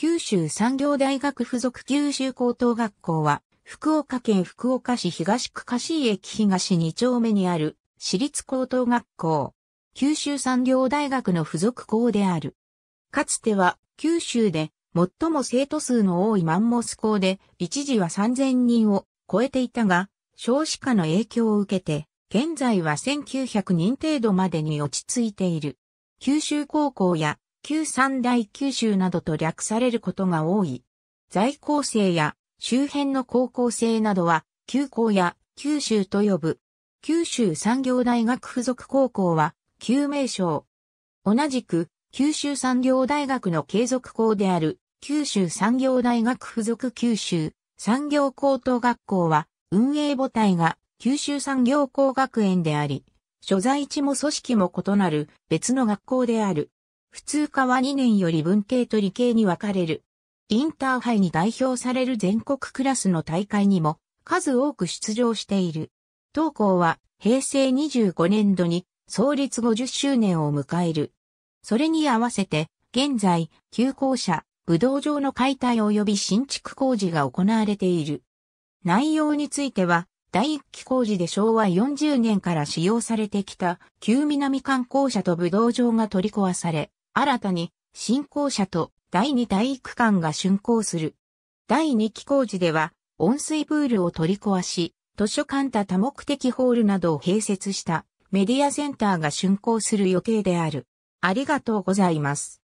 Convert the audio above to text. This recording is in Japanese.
九州産業大学附属九州高等学校は、福岡県福岡市東区加市駅東2丁目にある私立高等学校、九州産業大学の附属校である。かつては九州で最も生徒数の多いマンモス校で一時は3000人を超えていたが、少子化の影響を受けて、現在は1900人程度までに落ち着いている。九州高校や旧三大九州などと略されることが多い。在校生や周辺の高校生などは、旧校や九州と呼ぶ。九州産業大学附属高校は、旧名称。同じく、九州産業大学の継続校である、九州産業大学附属九州産業高等学校は、運営母体が九州産業工学園であり、所在地も組織も異なる別の学校である。普通科は2年より文系と理系に分かれる。インターハイに代表される全国クラスの大会にも数多く出場している。当校は平成25年度に創立50周年を迎える。それに合わせて現在旧校舎、武道場の解体及び新築工事が行われている。内容については第一期工事で昭和40年から使用されてきた旧南観光舎と武道場が取り壊され、新たに、新校舎と第2体育館が竣工する。第2期工事では、温水プールを取り壊し、図書館多多目的ホールなどを併設したメディアセンターが竣工する予定である。ありがとうございます。